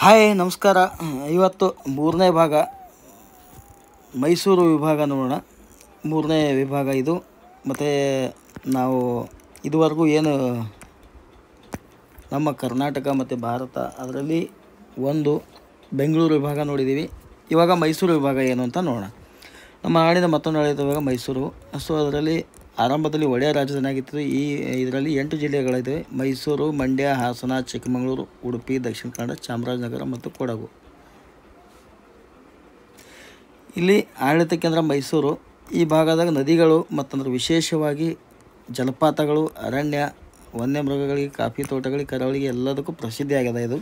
hi ನಮಸ್ಕಾರ ಇವತ್ತು ಮೂರನೇ ಭಾಗ ಮೈಸೂರು ವಿಭಾಗ ನೋಡೋಣ ಮೂರನೇ ವಿಭಾಗ ಇದು ಮತ್ತು ನಾವು ಇದುವರೆಗೂ ಏನು ನಮ್ಮ ಕರ್ನಾಟಕ ಮತ್ತು ಭಾರತ ಅದರಲ್ಲಿ ಒಂದು ಬೆಂಗಳೂರು ವಿಭಾಗ ನೋಡಿದ್ದೀವಿ ಇವಾಗ ಮೈಸೂರು ವಿಭಾಗ ಏನು ಅಂತ ನೋಡೋಣ ನಮ್ಮ ಹಾಡಿನ ಮತ್ತೊಂದು ಇವಾಗ ಮೈಸೂರು ಸೊ ಅದರಲ್ಲಿ ಆರಂಭದಲ್ಲಿ ಒಳ್ಳೆಯ ರಾಜಧಾನಿಯಾಗಿತ್ತು ಈ ಇದರಲ್ಲಿ ಎಂಟು ಜಿಲ್ಲೆಗಳಿವೆ ಮೈಸೂರು ಮಂಡ್ಯ ಹಾಸನ ಚಿಕ್ಕಮಗಳೂರು ಉಡುಪಿ ದಕ್ಷಿಣ ಕನ್ನಡ ಚಾಮರಾಜನಗರ ಮತ್ತು ಕೊಡಗು ಇಲ್ಲಿ ಆಡಳಿತ ಕೇಂದ್ರ ಮೈಸೂರು ಈ ಭಾಗದಾಗ ನದಿಗಳು ಮತ್ತಂದ್ರೆ ವಿಶೇಷವಾಗಿ ಜಲಪಾತಗಳು ಅರಣ್ಯ ವನ್ಯಮೃಗಗಳಿಗೆ ಕಾಫಿ ತೋಟಗಳಿಗೆ ಕರಾವಳಿಗೆ ಎಲ್ಲದಕ್ಕೂ ಪ್ರಸಿದ್ಧಿಯಾಗಿದೆ ಇದು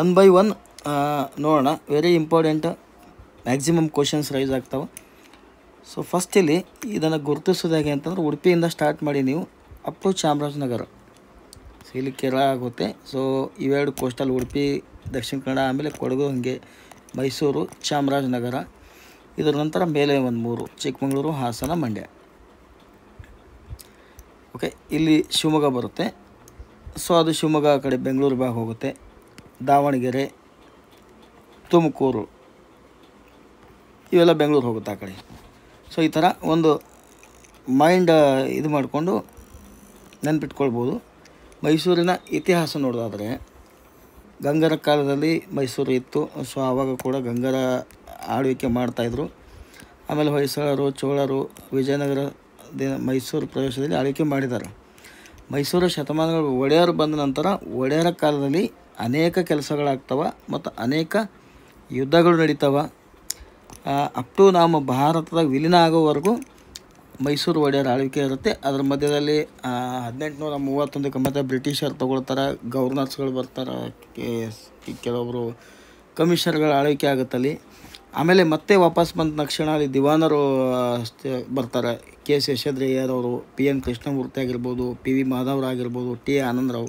ಒನ್ ಬೈ ಒನ್ ನೋಡೋಣ very important maximum questions raise ಆಗ್ತಾವೆ ಸೊ ಫಸ್ಟ್ ಇಲ್ಲಿ ಇದನ್ನು ಗುರುತಿಸೋದು ಹೇಗೆ ಅಂತಂದರೆ ಉಡುಪಿಯಿಂದ ಸ್ಟಾರ್ಟ್ ಮಾಡಿ ನೀವು ಅಪ್ ಟು ಚಾಮರಾಜನಗರ ಸೊ ಇಲ್ಲಿ ಕೇರಳ ಆಗುತ್ತೆ ಸೊ ಇವೆರಡು ಕೋಸ್ಟಲ್ ಉಡುಪಿ ದಕ್ಷಿಣ ಕನ್ನಡ ಆಮೇಲೆ ಕೊಡಗು ಹಂಗೆ ಮೈಸೂರು ಚಾಮರಾಜನಗರ ಇದರ ನಂತರ ಮೇಲೆ ಒಂದು ಮೂರು ಚಿಕ್ಕಮಗಳೂರು ಹಾಸನ ಮಂಡ್ಯ ಓಕೆ ಇಲ್ಲಿ ಶಿವಮೊಗ್ಗ ಬರುತ್ತೆ ಸೊ ಅದು ಶಿವಮೊಗ್ಗ ಕಡೆ ಬೆಂಗಳೂರು ಭಾಗ ಹೋಗುತ್ತೆ ದಾವಣಗೆರೆ ತುಮಕೂರು ಇವೆಲ್ಲ ಬೆಂಗಳೂರು ಹೋಗುತ್ತೆ ಆ ಕಡೆ ಸೊ ಈ ಥರ ಒಂದು ಮೈಂಡ್ ಇದು ಮಾಡಿಕೊಂಡು ನೆನ್ಪಿಟ್ಕೊಳ್ಬೋದು ಮೈಸೂರಿನ ಇತಿಹಾಸ ನೋಡೋದಾದರೆ ಗಂಗರ ಕಾಲದಲ್ಲಿ ಮೈಸೂರು ಇತ್ತು ಸೊ ಆವಾಗ ಕೂಡ ಗಂಗರ ಆಳ್ವಿಕೆ ಮಾಡ್ತಾಯಿದ್ರು ಆಮೇಲೆ ಹೊಯ್ಸಳರು ಚೋಳರು ವಿಜಯನಗರ ದಿನ ಮೈಸೂರು ಪ್ರದೇಶದಲ್ಲಿ ಆಳ್ವಿಕೆ ಮಾಡಿದ್ದಾರೆ ಮೈಸೂರು ಶತಮಾನಗಳು ಒಡೆಯರು ಬಂದ ನಂತರ ಒಡೆಯರ ಕಾಲದಲ್ಲಿ ಅನೇಕ ಕೆಲಸಗಳಾಗ್ತವೆ ಮತ್ತು ಅನೇಕ ಯುದ್ಧಗಳು ನಡೀತವೆ ಅಪ್ ಟು ನಮ್ಮ ಭಾರತದ ವಿಲೀನ ಆಗೋವರೆಗೂ ಮೈಸೂರು ಒಡೆಯರ್ ಆಳ್ವಿಕೆ ಇರುತ್ತೆ ಅದ್ರ ಮಧ್ಯದಲ್ಲಿ ಹದಿನೆಂಟುನೂರ ಮೂವತ್ತೊಂದಕ್ಕೆ ಮತ್ತೆ ಬ್ರಿಟಿಷರು ತೊಗೊಳ್ತಾರೆ ಗವರ್ನರ್ಸ್ಗಳು ಬರ್ತಾರೆ ಕೆಲವೊಬ್ಬರು ಕಮಿಷನರ್ಗಳ ಆಳ್ವಿಕೆ ಆಗುತ್ತಲ್ಲಿ ಆಮೇಲೆ ಮತ್ತೆ ವಾಪಸ್ ಬಂದ ತಕ್ಷಣ ಅಲ್ಲಿ ದಿವಾನರು ಬರ್ತಾರೆ K S P N Krishnamurthy ಆಗಿರ್ಬೋದು ಪಿ ವಿ ಮಾಧವರಾಗಿರ್ಬೋದು ಟಿ ಆನಂದರಾವ್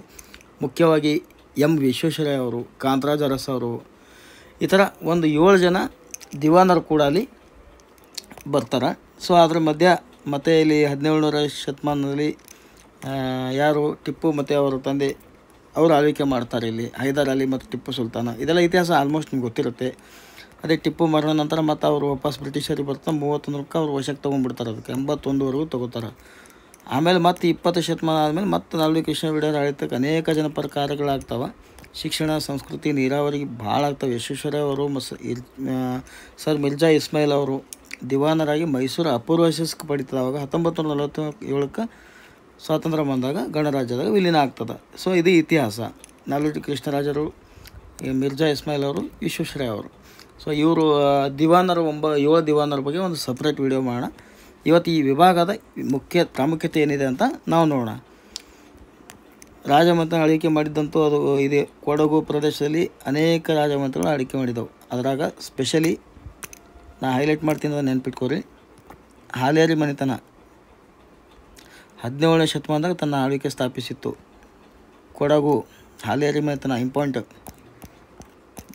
ಮುಖ್ಯವಾಗಿ ಎಂ ವಿಶ್ವೇಶ್ವರಯ್ಯ ಅವರು ಕಾಂತರಾಜ ಅರಸ್ ಅವರು ಈ ಥರ ಒಂದು ಏಳು ಜನ ದಿವಾನರು ಕೂಡ ಅಲ್ಲಿ ಬರ್ತಾರೆ ಸೊ ಅದ್ರ ಮಧ್ಯ ಮತ್ತೆ ಇಲ್ಲಿ ಹದಿನೇಳುನೂರ ಶತಮಾನದಲ್ಲಿ ಯಾರು ಟಿಪ್ಪು ಮತ್ತು ಅವರ ತಂದೆ ಅವರು ಆಳ್ವಿಕೆ ಮಾಡ್ತಾರೆ ಇಲ್ಲಿ ಹೈದರ್ ಅಲಿ ಮತ್ತು ಟಿಪ್ಪು ಸುಲ್ತಾನ ಇದೆಲ್ಲ ಇತಿಹಾಸ ಆಲ್ಮೋಸ್ಟ್ ನಿಮ್ಗೆ ಗೊತ್ತಿರುತ್ತೆ ಅದೇ ಟಿಪ್ಪು ಮರಣ ನಂತರ ಮತ್ತು ಅವರು ವಾಪಸ್ ಬ್ರಿಟಿಷರಿಗೆ ಬರ್ತಾ ಮೂವತ್ತೊಂದರಕ್ಕೆ ಅವ್ರು ವಶಕ್ಕೆ ತೊಗೊಂಡ್ಬಿಡ್ತಾರೆ ಅದಕ್ಕೆ ಎಂಬತ್ತೊಂದುವರೆಗೂ ತೊಗೋತಾರೆ ಆಮೇಲೆ ಮತ್ತೆ ಇಪ್ಪತ್ತು ಶತಮಾನ ಆದಮೇಲೆ ಮತ್ತು ನಾಲ್ಕು ಕೃಷ್ಣ ವಿಡಿಯೋ ಆಳಿತಕ್ಕೆ ಅನೇಕ ಜನಪರ ಕಾರ್ಯಗಳಾಗ್ತವೆ ಶಿಕ್ಷಣ ಸಂಸ್ಕೃತಿ ನೀರಾವರಿ ಭಾಳ ಆಗ್ತವೆ ಯಶಸ್ವರ ಅವರು ಮಸ್ ಸರ್ ಮಿರ್ಜಾ ಇಸ್ಮಾಯಿಲ್ ಅವರು ದಿವಾನರಾಗಿ ಮೈಸೂರು ಅಪೂರ್ವ ಯಶಸ್ಸು ಪಡಿತದೆ ಅವಾಗ ಹತ್ತೊಂಬತ್ತು ನೂರ ನಲವತ್ತ ಏಳಕ್ಕೆ ಸ್ವಾತಂತ್ರ್ಯ ಬಂದಾಗ ಗಣರಾಜ್ಯದಾಗ ವಿಲೀನ ಆಗ್ತದೆ ಸೊ ಇದು ಇತಿಹಾಸ ನಾಲ್ವಡಿ ಕೃಷ್ಣರಾಜರು ಮಿರ್ಜಾ ಇಸ್ಮಾಯಿಲ್ ಅವರು ವಿಶ್ವೇಶ್ವರಯ್ಯ ಅವರು ಸೊ ಇವರು ದಿವಾನರ ಒಂಬ ಏಳು ದಿವಾನರ ಬಗ್ಗೆ ಒಂದು ಸಪ್ರೇಟ್ ವಿಡಿಯೋ ಮಾಡೋಣ ಇವತ್ತು ಈ ವಿಭಾಗದ ಮುಖ್ಯ ಪ್ರಾಮುಖ್ಯತೆ ಏನಿದೆ ಅಂತ ನಾವು ನೋಡೋಣ ರಾಜಮಂತ್ರ ಆಳ್ವಿಕೆ ಮಾಡಿದ್ದಂತೂ ಅದು ಇದೆ ಕೊಡಗು ಪ್ರದೇಶದಲ್ಲಿ ಅನೇಕ ರಾಜಮಂತ್ರಿಗಳು ಅಡಿಕೆ ಮಾಡಿದ್ದವು ಅದರಾಗ ಸ್ಪೆಷಲಿ ನಾ ಹೈಲೈಟ್ ಮಾಡ್ತೀನಿ ಅದನ್ನು ನೆನ್ಪಿಟ್ಕೋರಿ ಹಾಲೇರಿ ಮನೆತನ ಹದಿನೇಳನೇ ಶತಮಾನದಾಗ ತನ್ನ ಆಳ್ವಿಕೆ ಸ್ಥಾಪಿಸಿತ್ತು ಕೊಡಗು ಹಾಲೇರಿ ಮನೆತನ ಇಂಪಾರ್ಟೆಂಟ್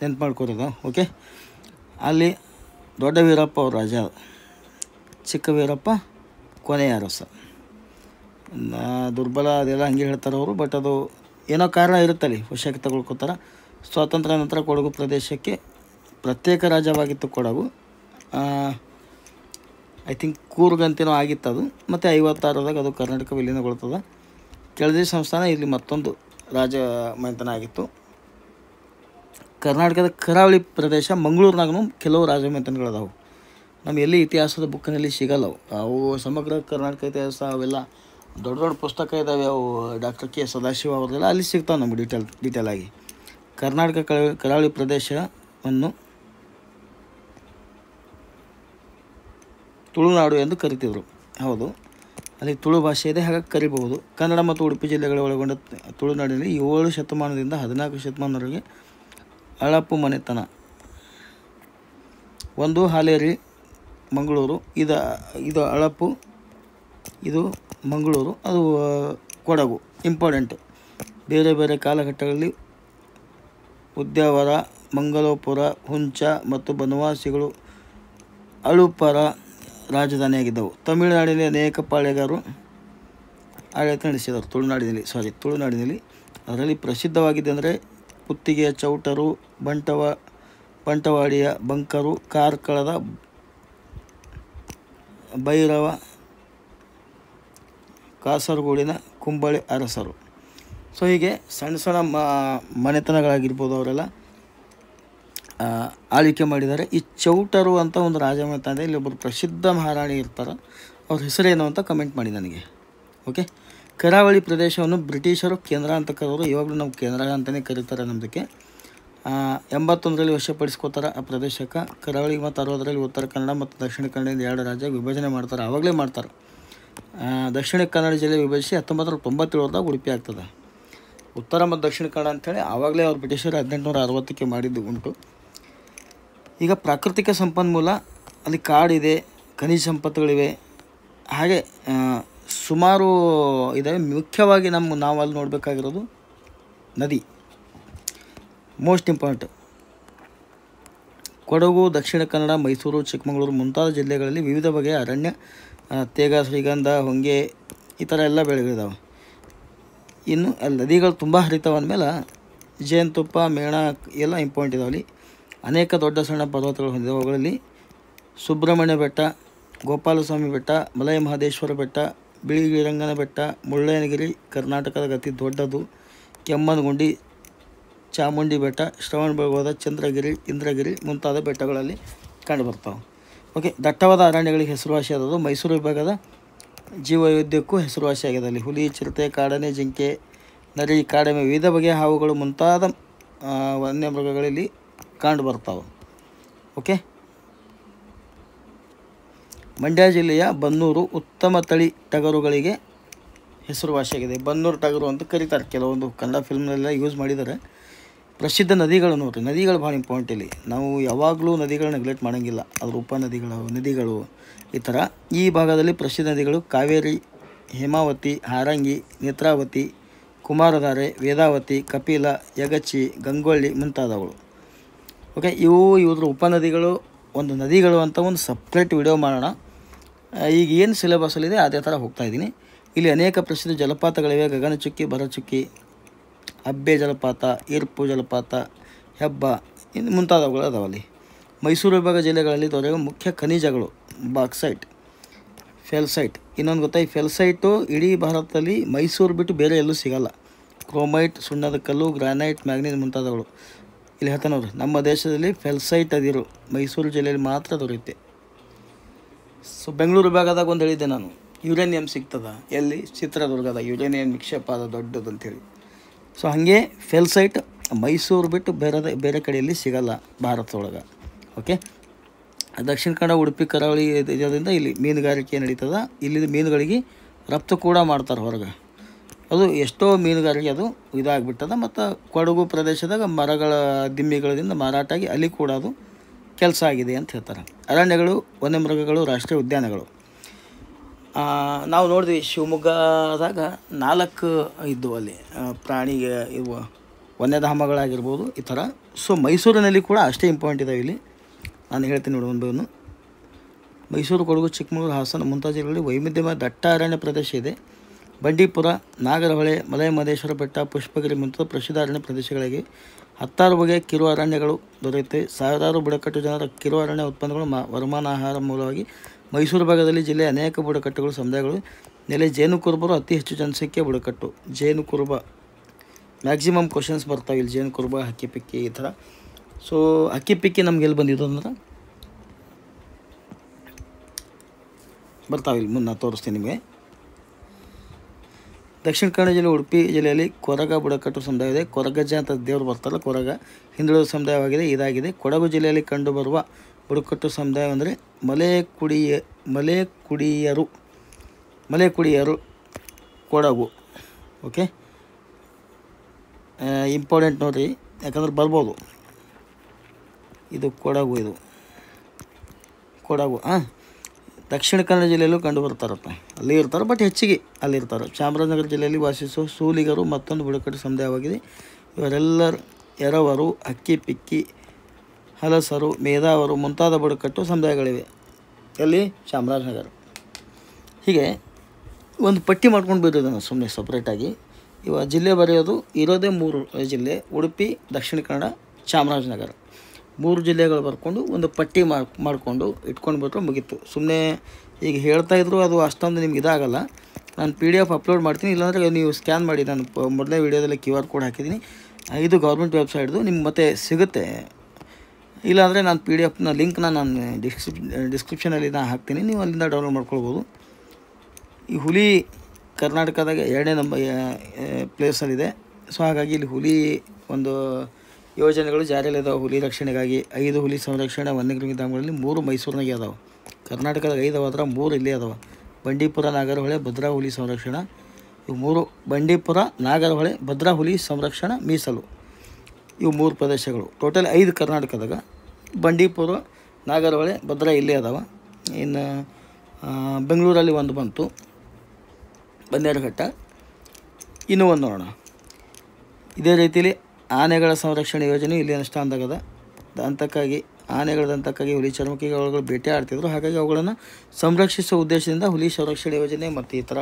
ನೆನ್ಪು ಅದು ಓಕೆ ಅಲ್ಲಿ ದೊಡ್ಡ ವೀರಪ್ಪ ಅವ್ರ ರಾಜ ಚಿಕ್ಕ ವೀರಪ್ಪ ಕೊನೆಯ ಅರಸ ದುರ್ಬಲ ಅದೆಲ್ಲ ಹಂಗೆ ಹೇಳ್ತಾರೆ ಅವರು ಬಟ್ ಅದು ಏನೋ ಕಾರಣ ಇರುತ್ತಲ್ಲಿ ವಶಕ್ಕೆ ತಗೊಳ್ಕೋತಾರೆ ಸ್ವಾತಂತ್ರ್ಯ ನಂತರ ಕೊಡಗು ಪ್ರದೇಶಕ್ಕೆ ಪ್ರತ್ಯೇಕ ರಾಜ್ಯವಾಗಿತ್ತು ಕೊಡಗು ಐ ಥಿಂಕ್ ಕೂರ್ಗಂತೇನೋ ಆಗಿತ್ತು ಅದು ಮತ್ತು ಐವತ್ತಾರದಾಗ ಅದು ಕರ್ನಾಟಕ ವಿಲೀನಗೊಳ್ತದೆ ಕೆಳದಿ ಸಂಸ್ಥಾನ ಇಲ್ಲಿ ಮತ್ತೊಂದು ರಾಜ ಮನೆತನ ಆಗಿತ್ತು ಕರ್ನಾಟಕದ ಕರಾವಳಿ ಪ್ರದೇಶ ಮಂಗಳೂರಿನಾಗೂ ಕೆಲವು ರಾಜಮನೆತನಗಳದಾವು ನಮ್ಮ ಎಲ್ಲಿ ಇತಿಹಾಸದ ಬುಕ್ಕಿನಲ್ಲಿ ಸಿಗಲ್ಲವು ಅವು ಸಮಗ್ರ ಕರ್ನಾಟಕ ಇತಿಹಾಸ ಅವೆಲ್ಲ ದೊಡ್ಡ ದೊಡ್ಡ ಪುಸ್ತಕ ಇದ್ದಾವೆ ಅವು ಡಾಕ್ಟರ್ ಕೆ ಸದಾಶಿವ ಅವ್ರದೆಲ್ಲ ಅಲ್ಲಿ ಸಿಗ್ತಾವೆ ನಮಗೆ ಡೀಟೇಲ್ ಡೀಟೇಲ್ ಆಗಿ ಕರ್ನಾಟಕ ಕರಾವಳಿ ಪ್ರದೇಶವನ್ನು ತುಳುನಾಡು ಎಂದು ಕರಿತಿದ್ರು ಹೌದು ಅಲ್ಲಿ ತುಳು ಭಾಷೆ ಇದೆ ಹಾಗಾಗಿ ಕರಿಬಹುದು ಕನ್ನಡ ಮತ್ತು ಉಡುಪಿ ಜಿಲ್ಲೆಗಳ ಒಳಗೊಂಡ ತುಳುನಾಡಿನಲ್ಲಿ ಏಳು ಶತಮಾನದಿಂದ ಹದಿನಾಲ್ಕು ಶತಮಾನವರೆಗೆ ಅಳಪು ಮನೆತನ ಒಂದು ಹಾಲೇರಿ ಮಂಗಳೂರು ಇದು ಇದು ಅಳಪು ಇದು ಮಂಗಳೂರು ಅದು ಕೊಡಗು ಇಂಪಾರ್ಟೆಂಟ್ ಬೇರೆ ಬೇರೆ ಕಾಲಘಟ್ಟಗಳಲ್ಲಿ ಉದ್ಯಾವರ ಮಂಗಲೋಪುರ ಹುಂಚ ಮತ್ತು ಬನವಾಸಿಗಳು ಅಳುಪರ ರಾಜಧಾನಿಯಾಗಿದ್ದವು ತಮಿಳುನಾಡಿನ ಅನೇಕ ಪಾಳೆಗಾರರು ಆಡಳಿತ ನಡೆಸಿದರು ತುಳುನಾಡಿನಲ್ಲಿ ಸಾರಿ ತುಳುನಾಡಿನಲ್ಲಿ ಅದರಲ್ಲಿ ಪ್ರಸಿದ್ಧವಾಗಿದೆ ಅಂದರೆ ಕುತ್ತಿಗೆಯ ಚೌಟರು ಬಂಟವ ಬಂಟವಾಡಿಯ ಬಂಕರು ಕಾರ್ಕಳದ ಭೈರವ ಕಾಸರಗೋಡಿನ ಕುಂಬಳೆ ಅರಸರು ಸೊ ಹೀಗೆ ಸಣ್ಣ ಸಣ್ಣ ಮನೆತನಗಳಾಗಿರ್ಬೋದು ಅವರೆಲ್ಲ ಆಳ್ವಿಕೆ ಮಾಡಿದ್ದಾರೆ ಈ ಚೌಟರು ಅಂತ ಒಂದು ಇದೆ ಇಲ್ಲಿ ಒಬ್ಬರು ಪ್ರಸಿದ್ಧ ಮಹಾರಾಣಿ ಇರ್ತಾರೆ ಅವ್ರ ಹೆಸರೇನು ಅಂತ ಕಮೆಂಟ್ ಮಾಡಿ ನನಗೆ ಓಕೆ ಕರಾವಳಿ ಪ್ರದೇಶವನ್ನು ಬ್ರಿಟಿಷರು ಕೇಂದ್ರ ಅಂತ ಕರೋರು ಇವಾಗಲೂ ನಾವು ಕೇಂದ್ರ ಅಂತಲೇ ಕರೀತಾರೆ ನಮ್ಮದಕ್ಕೆ ಎಂಬತ್ತೊಂದರಲ್ಲಿ ವಶಪಡಿಸ್ಕೋತಾರೆ ಆ ಪ್ರದೇಶಕ್ಕೆ ಕರಾವಳಿ ಮತ್ತು ಅರವತ್ತರಲ್ಲಿ ಉತ್ತರ ಕನ್ನಡ ಮತ್ತು ದಕ್ಷಿಣ ಕನ್ನಡ ಎರಡು ರಾಜ್ಯ ವಿಭಜನೆ ಮಾಡ್ತಾರೆ ಆವಾಗಲೇ ಮಾಡ್ತಾರೆ ದಕ್ಷಿಣ ಕನ್ನಡ ಜಿಲ್ಲೆ ವಿಭಜಿಸಿ ಹತ್ತೊಂಬತ್ತು ತೊಂಬತ್ತೇಳರದಾಗ ಉಡುಪಿ ಆಗ್ತದೆ ಉತ್ತರ ಮತ್ತು ದಕ್ಷಿಣ ಕನ್ನಡ ಅಂಥೇಳಿ ಆವಾಗಲೇ ಅವ್ರು ಬ್ರಿಟಿಷರು ಹದಿನೆಂಟುನೂರ ಅರವತ್ತಕ್ಕೆ ಮಾಡಿದ್ದು ಉಂಟು ಈಗ ಪ್ರಾಕೃತಿಕ ಸಂಪನ್ಮೂಲ ಅಲ್ಲಿ ಕಾಡಿದೆ ಖನಿಜ ಸಂಪತ್ತುಗಳಿವೆ ಹಾಗೆ ಸುಮಾರು ಇದ್ದಾವೆ ಮುಖ್ಯವಾಗಿ ನಮ್ಮ ನಾವು ನೋಡಬೇಕಾಗಿರೋದು ನದಿ ಮೋಸ್ಟ್ ಇಂಪಾರ್ಟೆಂಟ್ ಕೊಡಗು ದಕ್ಷಿಣ ಕನ್ನಡ ಮೈಸೂರು ಚಿಕ್ಕಮಗಳೂರು ಮುಂತಾದ ಜಿಲ್ಲೆಗಳಲ್ಲಿ ವಿವಿಧ ಬಗೆಯ ಅರಣ್ಯ ತೇಗ ಶ್ರೀಗಂಧ ಹೊಂಗೆ ಈ ಥರ ಎಲ್ಲ ಬೆಳೆಗಳಿದಾವೆ ಇನ್ನು ನದಿಗಳು ತುಂಬ ಹರಿತಾವೆ ಅಂದಮೇಲೆ ಜೇನುತುಪ್ಪ ಮೇಣ ಎಲ್ಲ ಇಂಪಾರ್ಟೆಂಟ್ ಅಲ್ಲಿ ಅನೇಕ ದೊಡ್ಡ ಸಣ್ಣ ಪರ್ವತಗಳು ಹೊಂದಿದ್ದಾವೆ ಅವುಗಳಲ್ಲಿ ಸುಬ್ರಹ್ಮಣ್ಯ ಬೆಟ್ಟ ಗೋಪಾಲಸ್ವಾಮಿ ಬೆಟ್ಟ ಮಲಯ ಮಹದೇಶ್ವರ ಬೆಟ್ಟ ಬಿಳಿಗಿರಂಗನ ಬೆಟ್ಟ ಮುಳ್ಳಯ್ಯನಗಿರಿ ಕರ್ನಾಟಕದ ಅತಿ ದೊಡ್ಡದು ಕೆಮ್ಮನಗುಂಡಿ ಚಾಮುಂಡಿ ಬೆಟ್ಟ ಶ್ರವಣ ಭಗವದ ಚಂದ್ರಗಿರಿ ಇಂದ್ರಗಿರಿ ಮುಂತಾದ ಬೆಟ್ಟಗಳಲ್ಲಿ ಕಂಡುಬರ್ತಾವೆ ಓಕೆ ದಟ್ಟವಾದ ಅರಣ್ಯಗಳಿಗೆ ಆದದ್ದು ಮೈಸೂರು ವಿಭಾಗದ ಜೀವವೈವಿಧ್ಯಕ್ಕೂ ಹೆಸರುವಾಸಿಯಾಗಿದೆ ಅಲ್ಲಿ ಹುಲಿ ಚಿರತೆ ಕಾಡನೆ ಜಿಂಕೆ ನರಿ ಕಾಡೆಮೆ ವಿವಿಧ ಬಗೆಯ ಹಾವುಗಳು ಮುಂತಾದ ವನ್ಯಮೃಗಗಳಲ್ಲಿ ಕಂಡು ಬರ್ತಾವೆ ಓಕೆ ಮಂಡ್ಯ ಜಿಲ್ಲೆಯ ಬನ್ನೂರು ಉತ್ತಮ ತಳಿ ಟಗರುಗಳಿಗೆ ಹೆಸರುವಾಸಿಯಾಗಿದೆ ಬನ್ನೂರು ಟಗರು ಅಂತ ಕರೀತಾರೆ ಕೆಲವೊಂದು ಕನ್ನಡ ಫಿಲ್ಮ್ನೆಲ್ಲ ಯೂಸ್ ಮಾಡಿದ್ದಾರೆ ಪ್ರಸಿದ್ಧ ನದಿಗಳು ನೋಡ್ರಿ ನದಿಗಳು ಭಾಳ ಇಂಪಾರ್ಟೆಂಟ್ ಇಲ್ಲಿ ನಾವು ಯಾವಾಗಲೂ ನದಿಗಳು ನೆಗ್ಲೆಕ್ಟ್ ಮಾಡೋಂಗಿಲ್ಲ ಅದ್ರ ಉಪನದಿಗಳು ನದಿಗಳು ಈ ಥರ ಈ ಭಾಗದಲ್ಲಿ ಪ್ರಸಿದ್ಧ ನದಿಗಳು ಕಾವೇರಿ ಹೇಮಾವತಿ ಹಾರಂಗಿ ನೇತ್ರಾವತಿ ಕುಮಾರಧಾರೆ ವೇದಾವತಿ ಕಪಿಲ ಯಗಚಿ ಗಂಗೊಳ್ಳಿ ಮುಂತಾದವುಗಳು ಓಕೆ ಇವು ಇವುದ್ರ ಉಪನದಿಗಳು ಒಂದು ನದಿಗಳು ಅಂತ ಒಂದು ಸಪ್ರೇಟ್ ವಿಡಿಯೋ ಮಾಡೋಣ ಈಗ ಏನು ಸಿಲೆಬಸ್ಸಲ್ಲಿದೆ ಅದೇ ಥರ ಹೋಗ್ತಾಯಿದ್ದೀನಿ ಇಲ್ಲಿ ಅನೇಕ ಪ್ರಸಿದ್ಧ ಜಲಪಾತಗಳಿವೆ ಗಗನಚುಕ್ಕಿ ಭರಚುಕ್ಕಿ ಅಬ್ಬೆ ಜಲಪಾತ ಏರ್ಪು ಜಲಪಾತ ಹೆಬ್ಬ ಇನ್ನು ಮುಂತಾದವುಗಳು ಅದಾವಲ್ಲಿ ಮೈಸೂರು ವಿಭಾಗ ಜಿಲ್ಲೆಗಳಲ್ಲಿ ದೊರೆಯುವ ಮುಖ್ಯ ಖನಿಜಗಳು ಬಾಕ್ಸೈಟ್ ಫೆಲ್ಸೈಟ್ ಇನ್ನೊಂದು ಗೊತ್ತಾಯಿ ಫೆಲ್ಸೈಟು ಇಡೀ ಭಾರತದಲ್ಲಿ ಮೈಸೂರು ಬಿಟ್ಟು ಬೇರೆ ಎಲ್ಲೂ ಸಿಗಲ್ಲ ಕ್ರೋಮೈಟ್ ಸುಣ್ಣದ ಕಲ್ಲು ಗ್ರಾನೈಟ್ ಮ್ಯಾಗ್ನೀಸ್ ಮುಂತಾದವುಗಳು ಇಲ್ಲಿ ಹೇಳ್ತಾನವ್ರು ನಮ್ಮ ದೇಶದಲ್ಲಿ ಫೆಲ್ಸೈಟ್ ಅದಿರು ಮೈಸೂರು ಜಿಲ್ಲೆಯಲ್ಲಿ ಮಾತ್ರ ದೊರೆಯುತ್ತೆ ಸೊ ಬೆಂಗಳೂರು ವಿಭಾಗದಾಗ ಒಂದು ಹೇಳಿದ್ದೆ ನಾನು ಯುರೇನಿಯಂ ಸಿಗ್ತದ ಎಲ್ಲಿ ಚಿತ್ರದುರ್ಗದ ಯುರೇನಿಯಂ ನಿಕ್ಷೇಪ ಅದ ದೊಡ್ಡದು ಅಂತೇಳಿ ಸೊ ಹಾಗೆ ಫೆಲ್ಸೈಟ್ ಮೈಸೂರು ಬಿಟ್ಟು ಬೇರೆ ಬೇರೆ ಕಡೆಯಲ್ಲಿ ಸಿಗಲ್ಲ ಭಾರತದೊಳಗೆ ಓಕೆ ದಕ್ಷಿಣ ಕನ್ನಡ ಉಡುಪಿ ಕರಾವಳಿ ಇದರಿಂದ ಇಲ್ಲಿ ಮೀನುಗಾರಿಕೆ ನಡೀತದ ಇಲ್ಲಿ ಮೀನುಗಳಿಗೆ ರಫ್ತು ಕೂಡ ಮಾಡ್ತಾರೆ ಹೊರಗೆ ಅದು ಎಷ್ಟೋ ಮೀನುಗಾರಿಕೆ ಅದು ಇದಾಗ್ಬಿಟ್ಟದ ಮತ್ತು ಕೊಡಗು ಪ್ರದೇಶದಾಗ ಮರಗಳ ದಿಮ್ಮಿಗಳಿಂದ ಮಾರಾಟ ಆಗಿ ಅಲ್ಲಿ ಕೂಡ ಅದು ಕೆಲಸ ಆಗಿದೆ ಅಂತ ಹೇಳ್ತಾರೆ ಅರಣ್ಯಗಳು ವನ್ಯಮೃಗಗಳು ರಾಷ್ಟ್ರೀಯ ಉದ್ಯಾನಗಳು ನಾವು ನೋಡಿದ್ವಿ ಶಿವಮೊಗ್ಗದಾಗ ನಾಲ್ಕು ಇದ್ದವು ಅಲ್ಲಿ ಪ್ರಾಣಿಗೆ ಇವು ವನ್ಯಧಾಮಗಳಾಗಿರ್ಬೋದು ಈ ಥರ ಸೊ ಮೈಸೂರಿನಲ್ಲಿ ಕೂಡ ಅಷ್ಟೇ ಇಂಪಾರ್ಟೆಂಟ್ ಇದಾವೆ ಇಲ್ಲಿ ನಾನು ಹೇಳ್ತೀನಿ ನೋಡಿ ಒಂದು ಮೈಸೂರು ಕೊಡಗು ಚಿಕ್ಕಮಗಳೂರು ಹಾಸನ ಮುಂತಾದ ಜಿಲ್ಲೆಗಳಲ್ಲಿ ವೈವಿಧ್ಯಮಯ ದಟ್ಟ ಅರಣ್ಯ ಪ್ರದೇಶ ಇದೆ ಬಂಡೀಪುರ ನಾಗರಹೊಳೆ ಮಲೆ ಮಹದೇಶ್ವರ ಬೆಟ್ಟ ಪುಷ್ಪಗಿರಿ ಮುಂತಾದ ಪ್ರಸಿದ್ಧ ಅರಣ್ಯ ಪ್ರದೇಶಗಳಿಗೆ ಹತ್ತಾರು ಬಗೆಯ ಕಿರು ಅರಣ್ಯಗಳು ದೊರೆಯುತ್ತೆ ಸಾವಿರಾರು ಬುಡಕಟ್ಟು ಜನರ ಕಿರು ಅರಣ್ಯ ಉತ್ಪನ್ನಗಳು ಮ ವರಮಾನ ಆಹಾರ ಮೂಲವಾಗಿ ಮೈಸೂರು ಭಾಗದಲ್ಲಿ ಜಿಲ್ಲೆಯ ಅನೇಕ ಬುಡಕಟ್ಟುಗಳು ಸಮುದಾಯಗಳು ನೆಲೆ ಜೇನು ಕುರುಬರು ಅತಿ ಹೆಚ್ಚು ಜನಸಂಖ್ಯೆ ಬುಡಕಟ್ಟು ಜೇನು ಕುರುಬ ಮ್ಯಾಕ್ಸಿಮಮ್ ಕ್ವಶನ್ಸ್ ಬರ್ತಾವೆ ಇಲ್ಲಿ ಜೇನು ಕುರುಬ ಹಕ್ಕಿ ಪಿಕ್ಕಿ ಈ ಥರ ಸೊ ಅಕ್ಕಿ ಪಿಕ್ಕಿ ನಮ್ಗೆ ಎಲ್ಲಿ ಬಂದಿದ್ದು ಅಂದ್ರೆ ಬರ್ತಾವೆ ಇಲ್ಲಿ ಮುಂದೆ ತೋರಿಸ್ತೀನಿ ನಿಮಗೆ ದಕ್ಷಿಣ ಕನ್ನಡ ಜಿಲ್ಲೆ ಉಡುಪಿ ಜಿಲ್ಲೆಯಲ್ಲಿ ಕೊರಗ ಬುಡಕಟ್ಟು ಸಮುದಾಯ ಇದೆ ಕೊರಗಜ್ಜ ಅಂತ ದೇವರು ಬರ್ತಾರಲ್ಲ ಕೊರಗ ಹಿಂದುಳಿದ ಸಮುದಾಯವಾಗಿದೆ ಇದಾಗಿದೆ ಕೊಡಗು ಜಿಲ್ಲೆಯಲ್ಲಿ ಕಂಡುಬರುವ ಬುಡಕಟ್ಟು ಸಮುದಾಯ ಅಂದರೆ ಮಲೆ ಕುಡಿಯ ಮಲೆ ಕುಡಿಯರು ಮಲೆ ಕುಡಿಯರು ಕೊಡಗು ಓಕೆ ಇಂಪಾರ್ಟೆಂಟ್ ನೋಡಿರಿ ಯಾಕಂದ್ರೆ ಬರ್ಬೋದು ಇದು ಕೊಡಗು ಇದು ಕೊಡಗು ಹಾಂ ದಕ್ಷಿಣ ಕನ್ನಡ ಜಿಲ್ಲೆಯಲ್ಲೂ ಕಂಡು ಬರ್ತಾರಪ್ಪ ಅಲ್ಲಿ ಇರ್ತಾರೆ ಬಟ್ ಹೆಚ್ಚಿಗೆ ಅಲ್ಲಿ ಚಾಮರಾಜನಗರ ಜಿಲ್ಲೆಯಲ್ಲಿ ವಾಸಿಸುವ ಸೂಲಿಗರು ಮತ್ತೊಂದು ಬುಡಕಟ್ಟು ಸಮುದಾಯವಾಗಿದೆ ಇವರೆಲ್ಲರ ಎರವರು ಅಕ್ಕಿ ಪಿಕ್ಕಿ ಹಲಸರು ಮೇಧಾವರು ಮುಂತಾದ ಬುಡಕಟ್ಟು ಸಮುದಾಯಗಳಿವೆ ಎಲ್ಲಿ ಚಾಮರಾಜನಗರ ಹೀಗೆ ಒಂದು ಪಟ್ಟಿ ಮಾಡ್ಕೊಂಡು ನಾನು ಸುಮ್ಮನೆ ಸಪ್ರೇಟಾಗಿ ಇವಾಗ ಜಿಲ್ಲೆ ಬರೆಯೋದು ಇರೋದೇ ಮೂರು ಜಿಲ್ಲೆ ಉಡುಪಿ ದಕ್ಷಿಣ ಕನ್ನಡ ಚಾಮರಾಜನಗರ ಮೂರು ಜಿಲ್ಲೆಗಳು ಬರ್ಕೊಂಡು ಒಂದು ಪಟ್ಟಿ ಮಾಡಿಕೊಂಡು ಇಟ್ಕೊಂಡು ಬಿಟ್ಟರೆ ಮುಗೀತು ಸುಮ್ಮನೆ ಈಗ ಹೇಳ್ತಾ ಇದ್ರು ಅದು ಅಷ್ಟೊಂದು ನಿಮ್ಗೆ ಇದಾಗಲ್ಲ ನಾನು ಪಿ ಡಿ ಎಫ್ ಅಪ್ಲೋಡ್ ಮಾಡ್ತೀನಿ ಇಲ್ಲಾಂದರೆ ನೀವು ಸ್ಕ್ಯಾನ್ ಮಾಡಿ ನಾನು ಮೊದಲನೇ ವೀಡಿಯೋದಲ್ಲಿ ಕ್ಯೂ ಆರ್ ಕೋಡ್ ಹಾಕಿದ್ದೀನಿ ಇದು ಗೌರ್ಮೆಂಟ್ ವೆಬ್ಸೈಟ್ದು ನಿಮ್ಗೆ ಮತ್ತೆ ಸಿಗುತ್ತೆ ಇಲ್ಲಾಂದರೆ ನಾನು ಪಿ ಡಿ ಎಫ್ನ ಲಿಂಕ್ನ ನಾನು ಡಿಸ್ಕ್ರಿಪ್ ಡಿಸ್ಕ್ರಿಪ್ಷನಲ್ಲಿ ನಾನು ಹಾಕ್ತೀನಿ ನೀವು ಅಲ್ಲಿಂದ ಡೌನ್ಲೋಡ್ ಮಾಡ್ಕೊಳ್ಬೋದು ಈ ಹುಲಿ ಕರ್ನಾಟಕದಾಗ ಎರಡನೇ ನಂಬರ್ ಪ್ಲೇಸಲ್ಲಿದೆ ಸೊ ಹಾಗಾಗಿ ಇಲ್ಲಿ ಹುಲಿ ಒಂದು ಯೋಜನೆಗಳು ಜಾರಿಯಲ್ಲಿದ್ದಾವೆ ಹುಲಿ ರಕ್ಷಣೆಗಾಗಿ ಐದು ಹುಲಿ ಸಂರಕ್ಷಣೆ ವನ್ಯಗ್ರಹಿ ಧಾಮಗಳಲ್ಲಿ ಮೂರು ಮೈಸೂರಿನಾಗೆ ಅದಾವೆ ಕರ್ನಾಟಕದಾಗ ಐದು ಅದ್ರ ಮೂರು ಇಲ್ಲೇ ಅದಾವೆ ಬಂಡೀಪುರ ನಾಗರಹೊಳೆ ಭದ್ರಾ ಹುಲಿ ಸಂರಕ್ಷಣಾ ಇವು ಮೂರು ಬಂಡೀಪುರ ನಾಗರಹೊಳೆ ಭದ್ರಾ ಹುಲಿ ಸಂರಕ್ಷಣಾ ಮೀಸಲು ಇವು ಮೂರು ಪ್ರದೇಶಗಳು ಟೋಟಲ್ ಐದು ಕರ್ನಾಟಕದಾಗ ಬಂಡೀಪುರ ನಾಗರಹೊಳೆ ಭದ್ರಾ ಇಲ್ಲೇ ಅದಾವ ಇನ್ನು ಬೆಂಗಳೂರಲ್ಲಿ ಒಂದು ಬಂತು ಬನ್ನೇರುಘಟ್ಟ ಇನ್ನೂ ಒಂದು ನೋಡೋಣ ಇದೇ ರೀತಿಯಲ್ಲಿ ಆನೆಗಳ ಸಂರಕ್ಷಣೆ ಯೋಜನೆ ಇಲ್ಲಿ ಅನುಷ್ಠಾನದಾಗದ ದಂತಕ್ಕಾಗಿ ಆನೆಗಳ ದಂತಕ್ಕಾಗಿ ಹುಲಿ ಚರ್ಮಕ್ಕಿಗೆ ಅವುಗಳು ಬೇಟೆ ಆಡ್ತಿದ್ರು ಹಾಗಾಗಿ ಅವುಗಳನ್ನು ಸಂರಕ್ಷಿಸುವ ಉದ್ದೇಶದಿಂದ ಹುಲಿ ಸಂರಕ್ಷಣೆ ಯೋಜನೆ ಮತ್ತು ಈ ಥರ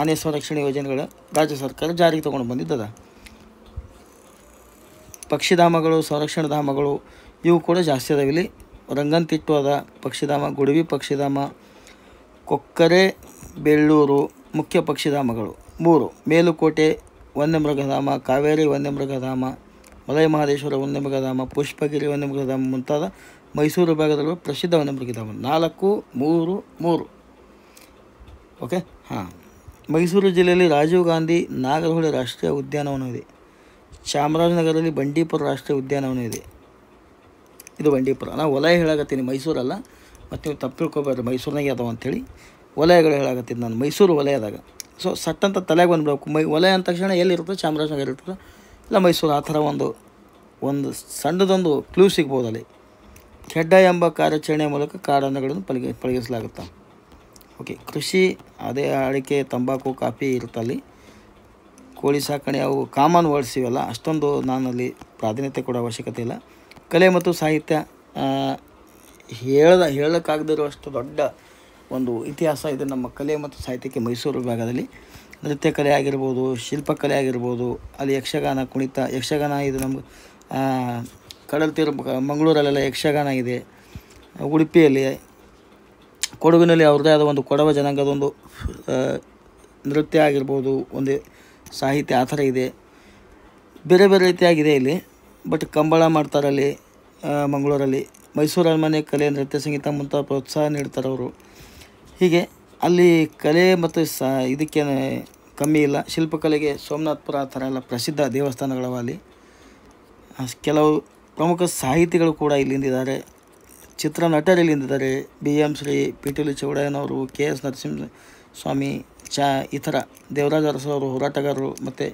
ಆನೆ ಸಂರಕ್ಷಣೆ ಯೋಜನೆಗಳ ರಾಜ್ಯ ಸರ್ಕಾರ ಜಾರಿಗೆ ತೊಗೊಂಡು ಬಂದಿದ್ದದ ಪಕ್ಷಿಧಾಮಗಳು ಧಾಮಗಳು ಇವು ಕೂಡ ಜಾಸ್ತಿ ಇಲ್ಲಿ ರಂಗಂತಿಟ್ಟು ಅದ ಪಕ್ಷಿಧಾಮ ಗುಡವಿ ಪಕ್ಷಿಧಾಮ ಕೊಕ್ಕರೆ ಬೆಳ್ಳೂರು ಮುಖ್ಯ ಪಕ್ಷಿಧಾಮಗಳು ಮೂರು ಮೇಲುಕೋಟೆ ವನ್ಯಮೃಗಧಾಮ ಕಾವೇರಿ ವನ್ಯಮೃಗಧಾಮ ಮಲೈ ಮಹದೇಶ್ವರ ವನ್ಯಮೃಗಧಾಮ ಪುಷ್ಪಗಿರಿ ಮೃಗಧಾಮ ಮುಂತಾದ ಮೈಸೂರು ಭಾಗದಲ್ಲೂ ಪ್ರಸಿದ್ಧ ಮೃಗಧಾಮ ನಾಲ್ಕು ಮೂರು ಮೂರು ಓಕೆ ಹಾಂ ಮೈಸೂರು ಜಿಲ್ಲೆಯಲ್ಲಿ ರಾಜೀವ್ ಗಾಂಧಿ ನಾಗರಹೊಳೆ ರಾಷ್ಟ್ರೀಯ ಉದ್ಯಾನವನವಿದೆ ಚಾಮರಾಜನಗರದಲ್ಲಿ ಬಂಡೀಪುರ ರಾಷ್ಟ್ರೀಯ ಉದ್ಯಾನವನವಿದೆ ಇದು ಬಂಡೀಪುರ ನಾವು ವಲಯ ಹೇಳಾಗತ್ತೀನಿ ಮೈಸೂರಲ್ಲ ಮತ್ತು ನೀವು ತಪ್ಪು ಮೈಸೂರಿನಾಗೆ ಅದಾವ ಅಂಥೇಳಿ ವಲಯಗಳು ಹೇಳಾಗತ್ತೀನಿ ನಾನು ಮೈಸೂರು ವಲಯದಾಗ ಸೊ ಸಟ್ಟಂತ ತಲೆಗೆ ಬಂದ್ಬಿಡಬೇಕು ಮೈ ವಲಯ ಅಂದ ತಕ್ಷಣ ಎಲ್ಲಿರ್ತದೆ ಚಾಮರಾಜನಗರ ಇರ್ತದೆ ಇಲ್ಲ ಮೈಸೂರು ಆ ಥರ ಒಂದು ಒಂದು ಸಣ್ಣದೊಂದು ಕ್ಲೂ ಸಿಗ್ಬೋದು ಅಲ್ಲಿ ಖೆಡ್ಡ ಎಂಬ ಕಾರ್ಯಾಚರಣೆಯ ಮೂಲಕ ಕಾಡನ್ನುಗಳನ್ನು ಪಲಗಿ ಪಳಗಿಸಲಾಗುತ್ತೆ ಓಕೆ ಕೃಷಿ ಅದೇ ಅಡಿಕೆ ತಂಬಾಕು ಕಾಫಿ ಇರುತ್ತಲ್ಲಿ ಕೋಳಿ ಸಾಕಣೆ ಅವು ಕಾಮನ್ ವರ್ಡ್ಸ್ ಇವೆಲ್ಲ ಅಷ್ಟೊಂದು ನಾನಲ್ಲಿ ಪ್ರಾಧಾನ್ಯತೆ ಕೊಡೋ ಅವಶ್ಯಕತೆ ಇಲ್ಲ ಕಲೆ ಮತ್ತು ಸಾಹಿತ್ಯ ಹೇಳ್ದ ಹೇಳೋಕ್ಕಾಗದಿರುವಷ್ಟು ದೊಡ್ಡ ಒಂದು ಇತಿಹಾಸ ಇದೆ ನಮ್ಮ ಕಲೆ ಮತ್ತು ಸಾಹಿತ್ಯಕ್ಕೆ ಮೈಸೂರು ವಿಭಾಗದಲ್ಲಿ ನೃತ್ಯ ಕಲೆ ಆಗಿರ್ಬೋದು ಶಿಲ್ಪಕಲೆ ಆಗಿರ್ಬೋದು ಅಲ್ಲಿ ಯಕ್ಷಗಾನ ಕುಣಿತ ಯಕ್ಷಗಾನ ಇದು ನಮ್ಮ ಕಡಲ್ತೀರ ಮಂಗಳೂರಲ್ಲೆಲ್ಲ ಯಕ್ಷಗಾನ ಇದೆ ಉಡುಪಿಯಲ್ಲಿ ಕೊಡಗಿನಲ್ಲಿ ಅವ್ರದ್ದೇ ಆದ ಒಂದು ಕೊಡವ ಜನಾಂಗದೊಂದು ಒಂದು ನೃತ್ಯ ಆಗಿರ್ಬೋದು ಒಂದು ಸಾಹಿತ್ಯ ಆ ಥರ ಇದೆ ಬೇರೆ ಬೇರೆ ರೀತಿಯಾಗಿದೆ ಇಲ್ಲಿ ಬಟ್ ಕಂಬಳ ಮಾಡ್ತಾರಲ್ಲಿ ಮಂಗಳೂರಲ್ಲಿ ಮೈಸೂರು ಅರಮನೆ ಕಲೆ ನೃತ್ಯ ಸಂಗೀತ ಮುಂತಾದ ಪ್ರೋತ್ಸಾಹ ನೀಡ್ತಾರೆ ಅವರು ಹೀಗೆ ಅಲ್ಲಿ ಕಲೆ ಮತ್ತು ಸ ಇದಕ್ಕೆ ಕಮ್ಮಿ ಇಲ್ಲ ಶಿಲ್ಪಕಲೆಗೆ ಸೋಮನಾಥ್ಪುರ ಆ ಥರ ಎಲ್ಲ ಪ್ರಸಿದ್ಧ ದೇವಸ್ಥಾನಗಳವ ಅಲ್ಲಿ ಕೆಲವು ಪ್ರಮುಖ ಸಾಹಿತಿಗಳು ಕೂಡ ಇಲ್ಲಿಂದಿದ್ದಾರೆ ಚಿತ್ರ ನಟರು ಇಲ್ಲಿಂದಿದ್ದಾರೆ B M Shri P T ಚೌಡಯ್ಯನವರು ಕೆ ಎಸ್ ನರಸಿಂಹ ಸ್ವಾಮಿ ಚಾ ಈ ಥರ ದೇವರಾಜ ಅವರು ಹೋರಾಟಗಾರರು ಮತ್ತು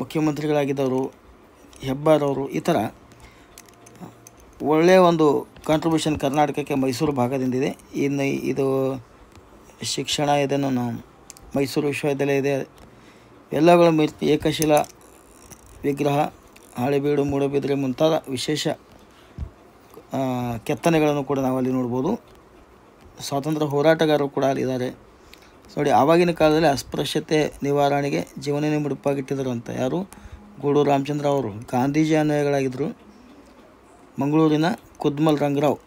ಮುಖ್ಯಮಂತ್ರಿಗಳಾಗಿದ್ದವರು ಹೆಬ್ಬಾರವರು ಈ ಥರ ಒಳ್ಳೆಯ ಒಂದು ಕಾಂಟ್ರಿಬ್ಯೂಷನ್ ಕರ್ನಾಟಕಕ್ಕೆ ಮೈಸೂರು ಭಾಗದಿಂದಿದೆ ಇನ್ನು ಇದು ಶಿಕ್ಷಣ ಇದನ್ನು ನಾವು ಮೈಸೂರು ವಿಶ್ವವಿದ್ಯಾಲಯ ಇದೆ ಎಲ್ಲಗಳ ಮಿ ಏಕಶಿಲಾ ವಿಗ್ರಹ ಹಳೆಬೀಡು ಮೂಡಬಿದ್ರೆ ಮುಂತಾದ ವಿಶೇಷ ಕೆತ್ತನೆಗಳನ್ನು ಕೂಡ ನಾವು ಅಲ್ಲಿ ನೋಡ್ಬೋದು ಸ್ವಾತಂತ್ರ್ಯ ಹೋರಾಟಗಾರರು ಕೂಡ ಅಲ್ಲಿದ್ದಾರೆ ನೋಡಿ ಆವಾಗಿನ ಕಾಲದಲ್ಲಿ ಅಸ್ಪೃಶ್ಯತೆ ನಿವಾರಣೆಗೆ ಜೀವನನೇ ಮುಡುಪಾಗಿಟ್ಟಿದ್ದರು ಅಂತ ಯಾರು ಗೂಡೂರು ರಾಮಚಂದ್ರ ಅವರು ಗಾಂಧೀಜಿ ಅನ್ವಯಗಳಾಗಿದ್ದರು ಮಂಗಳೂರಿನ ಕುದ್ಮಲ್ ರಂಗರಾವ್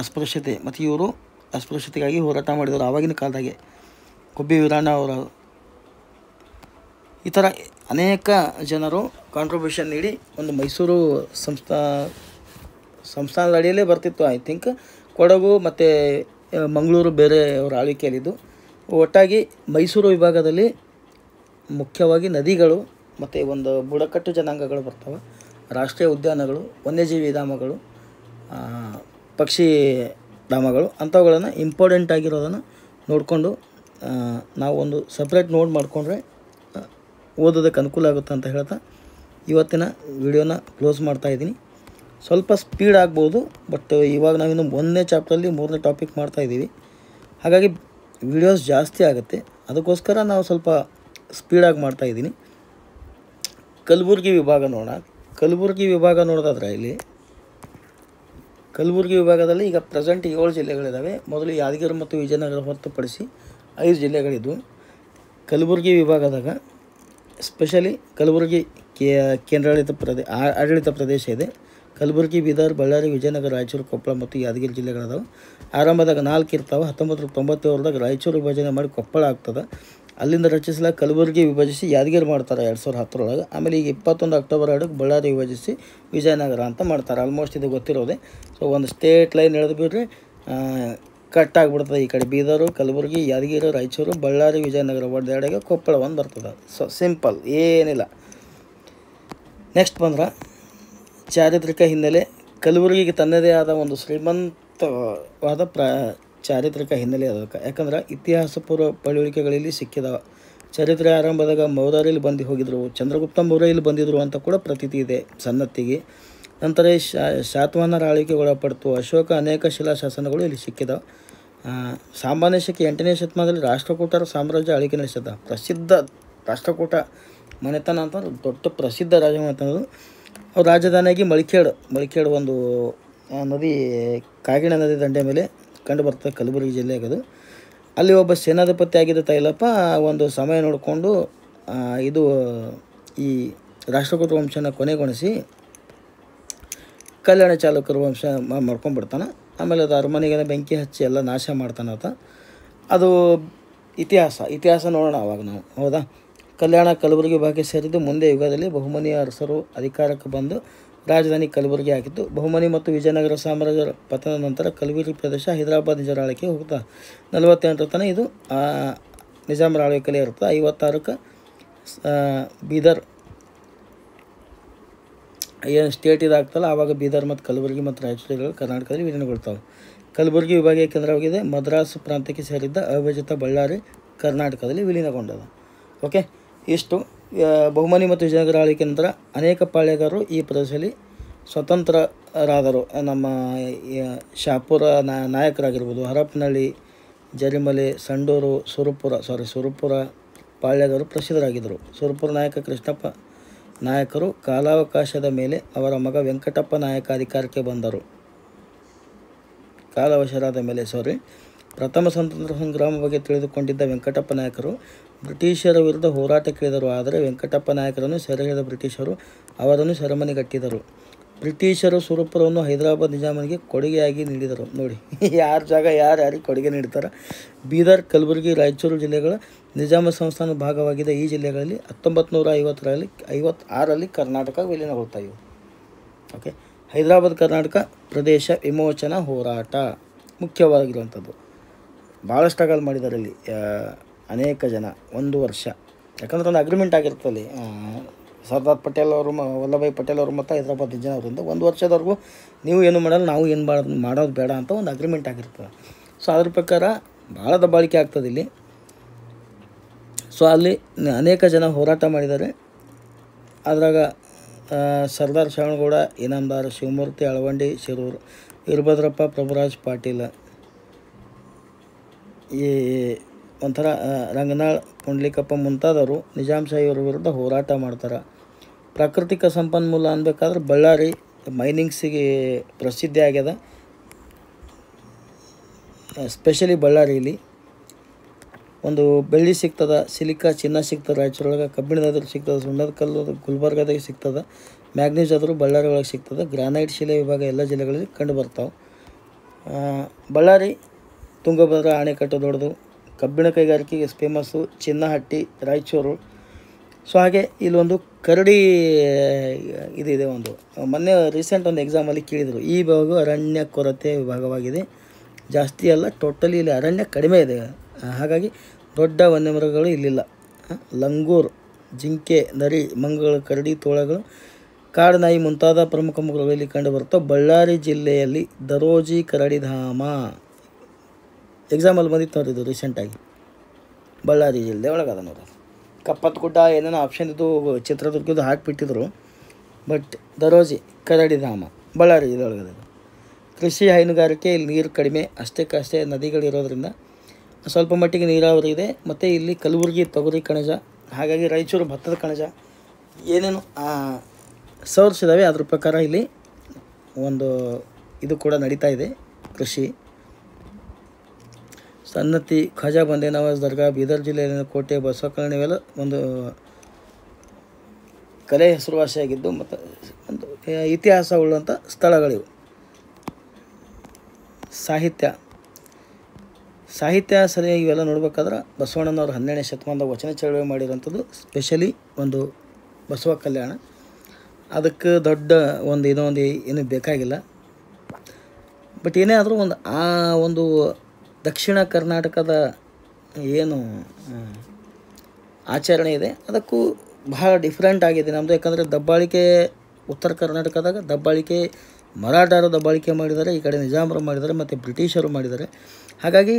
ಅಸ್ಪೃಶ್ಯತೆ ಮತ್ತು ಇವರು ಅಸ್ಪೃಶ್ಯತೆಗಾಗಿ ಹೋರಾಟ ಮಾಡಿದರು ಆವಾಗಿನ ಕಾಲದಾಗೆ ಕುಬ್ಬಿ ವೀರಣ್ಣ ಅವರು ಈ ಥರ ಅನೇಕ ಜನರು ಕಾಂಟ್ರಿಬ್ಯೂಷನ್ ನೀಡಿ ಒಂದು ಮೈಸೂರು ಸಂಸ್ಥಾ ಸಂಸ್ಥಾನದ ಅಡಿಯಲ್ಲೇ ಬರ್ತಿತ್ತು ಐ ಥಿಂಕ್ ಕೊಡಗು ಮತ್ತು ಮಂಗಳೂರು ಬೇರೆಯವರ ಆಳ್ವಿಕೆಯಲ್ಲಿದ್ದು ಒಟ್ಟಾಗಿ ಮೈಸೂರು ವಿಭಾಗದಲ್ಲಿ ಮುಖ್ಯವಾಗಿ ನದಿಗಳು ಮತ್ತು ಒಂದು ಬುಡಕಟ್ಟು ಜನಾಂಗಗಳು ಬರ್ತವೆ ರಾಷ್ಟ್ರೀಯ ಉದ್ಯಾನಗಳು ವನ್ಯಜೀವಿ ಧಾಮಗಳು ಪಕ್ಷಿ ಧಾಮಗಳು ಅಂಥವುಗಳನ್ನು ಇಂಪಾರ್ಟೆಂಟ್ ಆಗಿರೋದನ್ನು ನೋಡಿಕೊಂಡು ನಾವು ಒಂದು ಸಪ್ರೇಟ್ ನೋಟ್ ಮಾಡಿಕೊಂಡ್ರೆ ಓದೋದಕ್ಕೆ ಅನುಕೂಲ ಆಗುತ್ತೆ ಅಂತ ಹೇಳ್ತಾ ಇವತ್ತಿನ ವಿಡಿಯೋನ ಕ್ಲೋಸ್ ಮಾಡ್ತಾಯಿದ್ದೀನಿ ಸ್ವಲ್ಪ ಸ್ಪೀಡ್ ಆಗ್ಬೋದು ಬಟ್ ಇವಾಗ ನಾವಿನ್ನು ಒಂದನೇ ಚಾಪ್ಟರಲ್ಲಿ ಮೂರನೇ ಟಾಪಿಕ್ ಮಾಡ್ತಾಯಿದ್ದೀವಿ ಹಾಗಾಗಿ ವಿಡಿಯೋಸ್ ಜಾಸ್ತಿ ಆಗುತ್ತೆ ಅದಕ್ಕೋಸ್ಕರ ನಾವು ಸ್ವಲ್ಪ ಸ್ಪೀಡಾಗಿ ಮಾಡ್ತಾಯಿದ್ದೀನಿ ಕಲಬುರ್ಗಿ ವಿಭಾಗ ನೋಡೋಣ ಕಲಬುರ್ಗಿ ವಿಭಾಗ ನೋಡೋದಾದ್ರೆ ಇಲ್ಲಿ ಕಲಬುರ್ಗಿ ವಿಭಾಗದಲ್ಲಿ ಈಗ ಪ್ರೆಸೆಂಟ್ ಏಳು ಜಿಲ್ಲೆಗಳಿದ್ದಾವೆ ಮೊದಲು ಯಾದಗಿರಿ ಮತ್ತು ವಿಜಯನಗರ ಹೊರತುಪಡಿಸಿ ಐದು ಜಿಲ್ಲೆಗಳಿದ್ವು ಕಲಬುರ್ಗಿ ವಿಭಾಗದಾಗ ಸ್ಪೆಷಲಿ ಕಲಬುರ್ಗಿ ಕೇಂದ್ರಾಡಳಿತ ಪ್ರದೇಶ ಆಡಳಿತ ಪ್ರದೇಶ ಇದೆ ಕಲಬುರ್ಗಿ ಬೀದರ್ ಬಳ್ಳಾರಿ ವಿಜಯನಗರ ರಾಯಚೂರು ಕೊಪ್ಪಳ ಮತ್ತು ಯಾದಗಿರಿ ಜಿಲ್ಲೆಗಳದಾವೆ ಆರಂಭದಾಗ ನಾಲ್ಕು ಇರ್ತಾವೆ ಹತ್ತೊಂಬತ್ತು ತೊಂಬತ್ತೇಳರದಾಗ ರಾಯಚೂರು ವಿಭಜನೆ ಮಾಡಿ ಕೊಪ್ಪಳ ಆಗ್ತದೆ ಅಲ್ಲಿಂದ ರಚಿಸಲಾಗ ಕಲಬುರಗಿ ವಿಭಜಿಸಿ ಯಾದಗಿರಿ ಮಾಡ್ತಾರೆ ಎರಡು ಸಾವಿರದ ಹತ್ತರೊಳಗೆ ಆಮೇಲೆ ಈಗ ಇಪ್ಪತ್ತೊಂದು ಅಕ್ಟೋಬರ್ ಎರಡಕ್ಕೆ ಬಳ್ಳಾರಿ ವಿಭಜಿಸಿ ವಿಜಯನಗರ ಅಂತ ಮಾಡ್ತಾರೆ ಆಲ್ಮೋಸ್ಟ್ ಇದು ಗೊತ್ತಿರೋದೆ ಸೊ ಒಂದು ಸ್ಟೇಟ್ ಲೈನ್ ಎಳೆದು ಬಿಡ್ರಿ ಕಟ್ ಆಗಿಬಿಡ್ತದೆ ಈ ಕಡೆ ಬೀದರು ಕಲಬುರಗಿ ಯಾದಗಿರಿ ರಾಯಚೂರು ಬಳ್ಳಾರಿ ವಿಜಯನಗರ ಒಡೆದಾಡಿಗೆ ಕೊಪ್ಪಳ ಒಂದು ಬರ್ತದೆ ಸೊ ಸಿಂಪಲ್ ಏನಿಲ್ಲ ನೆಕ್ಸ್ಟ್ ಬಂದ್ರೆ ಚಾರಿತ್ರಿಕ ಹಿನ್ನೆಲೆ ಕಲಬುರಗಿಗೆ ತನ್ನದೇ ಆದ ಒಂದು ಶ್ರೀಮಂತವಾದ ಪ್ರ ಚಾರಿತ್ರಿಕ ಹಿನ್ನೆಲೆ ಅದಕ್ಕೆ ಯಾಕಂದ್ರೆ ಇತಿಹಾಸಪೂರ್ವ ಪಳುವಳಿಕೆಗಳಲ್ಲಿ ಸಿಕ್ಕಿದ ಚರಿತ್ರೆ ಆರಂಭದಾಗ ಮೌದಾರಿಯಲ್ಲಿ ಬಂದು ಹೋಗಿದ್ರು ಚಂದ್ರಗುಪ್ತ ಮೌರ್ಯಲ್ಲಿ ಇಲ್ಲಿ ಬಂದಿದ್ರು ಅಂತ ಕೂಡ ಪ್ರತೀತಿ ಇದೆ ಸನ್ನತ್ತಿಗೆ ನಂತರ ಶಾ ಶಾತವಾಹನರ ಆಳ್ವಿಕೆ ಒಳಪಡ್ತು ಅಶೋಕ ಅನೇಕ ಶಿಲಾಶಾಸನಗಳು ಇಲ್ಲಿ ಸಿಕ್ಕಿದ ಸಾಮಾನ್ಯ ಶಕ್ತಿ ಎಂಟನೇ ಶತಮಾನದಲ್ಲಿ ರಾಷ್ಟ್ರಕೂಟರ ಸಾಮ್ರಾಜ್ಯ ಆಳ್ವಿಕೆ ನಡೆಸಿದ ಪ್ರಸಿದ್ಧ ರಾಷ್ಟ್ರಕೂಟ ಮನೆತನ ಅಂತ ದೊಡ್ಡ ಪ್ರಸಿದ್ಧ ರಾಜಮನೆತನದು ರಾಜಧಾನಿಯಾಗಿ ಮಳಿಕೇಡು ಮಳಿಕೇಡು ಒಂದು ನದಿ ಕಾಗಿಣ ನದಿ ದಂಡೆ ಮೇಲೆ ಕಂಡು ಬರ್ತದೆ ಕಲಬುರಗಿ ಜಿಲ್ಲೆಗೆ ಅದು ಅಲ್ಲಿ ಒಬ್ಬ ಸೇನಾಧಿಪತಿ ಆಗಿದ್ದ ತೈಲಪ್ಪ ಒಂದು ಸಮಯ ನೋಡಿಕೊಂಡು ಇದು ಈ ರಾಷ್ಟ್ರಕೂಟ ವಂಶನ ಕೊನೆಗೊಳಿಸಿ ಕಲ್ಯಾಣ ಚಾಲಕರು ವಂಶ ಮಾಡ್ಕೊಂಡ್ಬಿಡ್ತಾನೆ ಆಮೇಲೆ ಅದು ಅರಮನೆಗೆ ಬೆಂಕಿ ಹಚ್ಚಿ ಎಲ್ಲ ನಾಶ ಮಾಡ್ತಾನೆ ಆತ ಅದು ಇತಿಹಾಸ ಇತಿಹಾಸ ನೋಡೋಣ ಅವಾಗ ನಾವು ಹೌದಾ ಕಲ್ಯಾಣ ಕಲಬುರಗಿ ಭಾಗ್ಯ ಸೇರಿದ್ದು ಮುಂದೆ ಯುಗದಲ್ಲಿ ಬಹುಮನಿಯ ಅರಸರು ಅಧಿಕಾರಕ್ಕೆ ಬಂದು ರಾಜಧಾನಿ ಕಲಬುರಗಿ ಆಗಿತ್ತು ಬಹುಮನಿ ಮತ್ತು ವಿಜಯನಗರ ಸಾಮ್ರಾಜ್ಯ ಪತನದ ನಂತರ ಕಲಬುರಗಿ ಪ್ರದೇಶ ಹೈದರಾಬಾದ್ ನಿಜರ ಆಳ್ವಿಕೆ ಹೋಗ್ತಾ ನಲವತ್ತೆಂಟರ ತನಕ ಇದು ನಿಜಾಮರ ಆಳ್ವಿಕೆಯಲ್ಲಿ ಇರುತ್ತೆ ಐವತ್ತಾರಕ್ಕೆ ಬೀದರ್ ಏನು ಸ್ಟೇಟ್ ಇದಾಗ್ತಲ್ಲ ಆವಾಗ ಬೀದರ್ ಮತ್ತು ಕಲಬುರಗಿ ಮತ್ತು ರಾಯಚೂರುಗಳು ಕರ್ನಾಟಕದಲ್ಲಿ ವಿಲೀನಗೊಳ್ತಾವೆ ಕಲಬುರಗಿ ವಿಭಾಗೀಯ ಕೇಂದ್ರವಾಗಿದೆ ಮದ್ರಾಸ್ ಪ್ರಾಂತ್ಯಕ್ಕೆ ಸೇರಿದ್ದ ಅವಿಭಜಿತ ಬಳ್ಳಾರಿ ಕರ್ನಾಟಕದಲ್ಲಿ ವಿಲೀನಗೊಂಡದ ಓಕೆ ಇಷ್ಟು ಬಹುಮನಿ ಮತ್ತು ವಿಜಯನಗರ ಆಳ್ವಿಕೆ ನಂತರ ಅನೇಕ ಪಾಳ್ಯಗಾರರು ಈ ಪ್ರದೇಶದಲ್ಲಿ ಸ್ವತಂತ್ರರಾದರು ನಮ್ಮ ಶಾಪುರ ನಾಯಕರಾಗಿರ್ಬೋದು ಹರಪನಹಳ್ಳಿ ಜರಿಮಲೆ ಸಂಡೂರು ಸುರಪುರ ಸಾರಿ ಸುರಪುರ ಪಾಳ್ಯಗಾರರು ಪ್ರಸಿದ್ಧರಾಗಿದ್ದರು ಸುರಪುರ ನಾಯಕ ಕೃಷ್ಣಪ್ಪ ನಾಯಕರು ಕಾಲಾವಕಾಶದ ಮೇಲೆ ಅವರ ಮಗ ವೆಂಕಟಪ್ಪ ನಾಯಕ ಅಧಿಕಾರಕ್ಕೆ ಬಂದರು ಕಾಲಾವಶರಾದ ಮೇಲೆ ಸಾರಿ ಪ್ರಥಮ ಸ್ವತಂತ್ರ ಸಂಗ್ರಾಮ ಬಗ್ಗೆ ತಿಳಿದುಕೊಂಡಿದ್ದ ವೆಂಕಟಪ್ಪ ನಾಯಕರು ಬ್ರಿಟಿಷರ ವಿರುದ್ಧ ಕೇಳಿದರು ಆದರೆ ವೆಂಕಟಪ್ಪ ನಾಯಕರನ್ನು ಸೆರೆಹಿಡಿದ ಬ್ರಿಟಿಷರು ಅವರನ್ನು ಸೆರೆಮನೆಗಟ್ಟಿದರು ಬ್ರಿಟಿಷರು ಸುರಪುರವನ್ನು ಹೈದರಾಬಾದ್ ನಿಜಾಮನಿಗೆ ಕೊಡುಗೆಯಾಗಿ ನೀಡಿದರು ನೋಡಿ ಯಾರ ಜಾಗ ಯಾರು ಯಾರಿಗೆ ಕೊಡುಗೆ ನೀಡ್ತಾರೆ ಬೀದರ್ ಕಲಬುರಗಿ ರಾಯಚೂರು ಜಿಲ್ಲೆಗಳ ನಿಜಾಮ ಸಂಸ್ಥಾನ ಭಾಗವಾಗಿದೆ ಈ ಜಿಲ್ಲೆಗಳಲ್ಲಿ ಹತ್ತೊಂಬತ್ತು ನೂರ ಐವತ್ತರಲ್ಲಿ ಐವತ್ತಾರಲ್ಲಿ ಕರ್ನಾಟಕ ವಿಲೀನಗೊಳ್ತಾ ಇವು ಓಕೆ ಹೈದರಾಬಾದ್ ಕರ್ನಾಟಕ ಪ್ರದೇಶ ವಿಮೋಚನಾ ಹೋರಾಟ ಮುಖ್ಯವಾಗಿರುವಂಥದ್ದು ಭಾಳ ಸ್ಟ್ರಗಲ್ ಮಾಡಿದ್ದಾರೆ ಇಲ್ಲಿ ಅನೇಕ ಜನ ಒಂದು ವರ್ಷ ಯಾಕಂದ್ರೆ ಒಂದು ಅಗ್ರಿಮೆಂಟ್ ಆಗಿರ್ತಲ್ಲಿ ಸರ್ದಾರ್ ಪಟೇಲ್ ಅವರು ವಲ್ಲಭಾಯಿ ಪಟೇಲ್ ಅವರು ಮತ್ತು ಹೈದರಾಬಾದ್ ಜನ ಅವರಿಂದ ಒಂದು ವರ್ಷದವರೆಗೂ ನೀವು ಏನು ಮಾಡಲ್ಲ ನಾವು ಏನು ಮಾಡೋದು ಮಾಡೋದು ಬೇಡ ಅಂತ ಒಂದು ಅಗ್ರಿಮೆಂಟ್ ಆಗಿರ್ತದೆ ಸೊ ಅದ್ರ ಪ್ರಕಾರ ಭಾಳ ದಬ್ಬಾಳಿಕೆ ಆಗ್ತದೆ ಇಲ್ಲಿ ಸೊ ಅಲ್ಲಿ ಅನೇಕ ಜನ ಹೋರಾಟ ಮಾಡಿದ್ದಾರೆ ಅದರಾಗ ಸರ್ದಾರ್ ಶ್ರವಣಗೌಡ ಇನಾಮದಾರ್ ಶಿವಮೂರ್ತಿ ಅಳವಂಡಿ ಶಿರೂರು ವೀರಭದ್ರಪ್ಪ ಪ್ರಭುರಾಜ್ ಪಾಟೀಲ ಈ ಒಂಥರ ರಂಗನಾಳ್ ಪುಂಡ್ಲಿಕಪ್ಪ ಮುಂತಾದವರು ಶಾಹಿಯವರ ವಿರುದ್ಧ ಹೋರಾಟ ಮಾಡ್ತಾರೆ ಪ್ರಾಕೃತಿಕ ಸಂಪನ್ಮೂಲ ಅನ್ಬೇಕಾದ್ರೆ ಬಳ್ಳಾರಿ ಮೈನಿಂಗ್ಸಿಗೆ ಪ್ರಸಿದ್ಧಿ ಆಗ್ಯದ ಸ್ಪೆಷಲಿ ಬಳ್ಳಾರಿಯಲ್ಲಿ ಒಂದು ಬೆಳ್ಳಿ ಸಿಗ್ತದೆ ಸಿಲಿಕಾ ಚಿನ್ನ ಸಿಗ್ತದೆ ರಾಯಚೂರೊಳಗೆ ಕಬ್ಬಿಣದಾದ್ರೂ ಸಿಗ್ತದೆ ಸುಣ್ಣದ ಕಲ್ಲು ಗುಲ್ಬರ್ಗದಾಗ ಸಿಗ್ತದೆ ಮ್ಯಾಗ್ನೀಸ್ ಆದರೂ ಬಳ್ಳಾರಿ ಒಳಗೆ ಸಿಗ್ತದೆ ಗ್ರಾನೈಟ್ ಶಿಲೆ ವಿಭಾಗ ಎಲ್ಲ ಜಿಲ್ಲೆಗಳಲ್ಲಿ ಕಂಡು ಬರ್ತಾವೆ ಬಳ್ಳಾರಿ ತುಂಗಭದ್ರಾ ಅಣೆಕಟ್ಟು ದೊಡ್ಡದು ಕಬ್ಬಿಣ ಕೈಗಾರಿಕೆಗೆ ಫೇಮಸ್ಸು ಚಿನ್ನಹಟ್ಟಿ ರಾಯಚೂರು ಸೊ ಹಾಗೆ ಇಲ್ಲೊಂದು ಕರಡಿ ಇದಿದೆ ಒಂದು ಮೊನ್ನೆ ರೀಸೆಂಟ್ ಒಂದು ಎಕ್ಸಾಮಲ್ಲಿ ಕೇಳಿದರು ಈ ಭಾಗ ಅರಣ್ಯ ಕೊರತೆ ವಿಭಾಗವಾಗಿದೆ ಜಾಸ್ತಿ ಅಲ್ಲ ಟೋಟಲಿ ಇಲ್ಲಿ ಅರಣ್ಯ ಕಡಿಮೆ ಇದೆ ಹಾಗಾಗಿ ದೊಡ್ಡ ವನ್ಯಮೃಗಗಳು ಇಲ್ಲಿಲ್ಲ ಲಂಗೂರ್ ಜಿಂಕೆ ನರಿ ಮಂಗಗಳು ಕರಡಿ ತೋಳಗಳು ನಾಯಿ ಮುಂತಾದ ಪ್ರಮುಖ ಮೃಗಗಳಲ್ಲಿ ಕಂಡುಬರುತ್ತವೆ ಬಳ್ಳಾರಿ ಜಿಲ್ಲೆಯಲ್ಲಿ ದರೋಜಿ ಕರಡಿಧಾಮ ಎಕ್ಸಾಂಪಲ್ ಬಂದಿತ್ತು ನೋಡಿ ಇದು ರೀಸೆಂಟಾಗಿ ಬಳ್ಳಾರಿ ಜಿಲ್ಲೆ ಒಳಗದ ನೋಡಿ ಕಪ್ಪತ್ ಗುಡ್ಡ ಏನೇನು ಆಪ್ಷನ್ ಇದು ಚಿತ್ರದುರ್ಗದ್ದು ಹಾಕಿಬಿಟ್ಟಿದ್ರು ಬಟ್ ದರೋಜಿ ಕರಡಿಧಾಮ ಬಳ್ಳಾರಿ ಜಿಲ್ಲೆ ಒಳಗದ ಕೃಷಿ ಹೈನುಗಾರಿಕೆ ಇಲ್ಲಿ ನೀರು ಕಡಿಮೆ ಅಷ್ಟಕ್ಕಷ್ಟೇ ನದಿಗಳಿರೋದ್ರಿಂದ ಸ್ವಲ್ಪ ಮಟ್ಟಿಗೆ ನೀರಾವರಿ ಇದೆ ಮತ್ತು ಇಲ್ಲಿ ಕಲಬುರಗಿ ತೊಗರಿ ಕಣಜ ಹಾಗಾಗಿ ರಾಯಚೂರು ಭತ್ತದ ಕಣಜ ಏನೇನು ಸೋರ್ಸ್ ಅದ್ರ ಪ್ರಕಾರ ಇಲ್ಲಿ ಒಂದು ಇದು ಕೂಡ ನಡೀತಾ ಇದೆ ಕೃಷಿ ಸನ್ನತಿ ಖಜಾ ಬಂದೆ ನವಾಜ್ ದರ್ಗಾ ಬೀದರ್ ಜಿಲ್ಲೆಯಲ್ಲಿನ ಕೋಟೆ ಬಸವಕಲ್ಯಾಣ ಇವೆಲ್ಲ ಒಂದು ಕಲೆ ಹೆಸರುವಾಸಿಯಾಗಿದ್ದು ಮತ್ತು ಒಂದು ಇತಿಹಾಸ ಉಳ್ಳಂಥ ಸ್ಥಳಗಳಿವು ಸಾಹಿತ್ಯ ಸಾಹಿತ್ಯ ಸರಿಯಾಗಿ ಇವೆಲ್ಲ ನೋಡ್ಬೇಕಾದ್ರೆ ಬಸವಣ್ಣನವರು ಹನ್ನೆರಡನೇ ಶತಮಾನದ ವಚನ ಚಳುವಳಿ ಮಾಡಿರೋಂಥದ್ದು ಸ್ಪೆಷಲಿ ಒಂದು ಬಸವ ಕಲ್ಯಾಣ ಅದಕ್ಕೆ ದೊಡ್ಡ ಒಂದು ಇದೊಂದು ಏನು ಬೇಕಾಗಿಲ್ಲ ಬಟ್ ಏನೇ ಆದರೂ ಒಂದು ಆ ಒಂದು ದಕ್ಷಿಣ ಕರ್ನಾಟಕದ ಏನು ಆಚರಣೆ ಇದೆ ಅದಕ್ಕೂ ಬಹಳ ಡಿಫ್ರೆಂಟ್ ಆಗಿದೆ ನಮ್ಮದು ಯಾಕಂದರೆ ದಬ್ಬಾಳಿಕೆ ಉತ್ತರ ಕರ್ನಾಟಕದಾಗ ದಬ್ಬಾಳಿಕೆ ಮರಾಠರು ದಬ್ಬಾಳಿಕೆ ಮಾಡಿದ್ದಾರೆ ಈ ಕಡೆ ನಿಜಾಮರು ಮಾಡಿದ್ದಾರೆ ಮತ್ತು ಬ್ರಿಟಿಷರು ಮಾಡಿದ್ದಾರೆ ಹಾಗಾಗಿ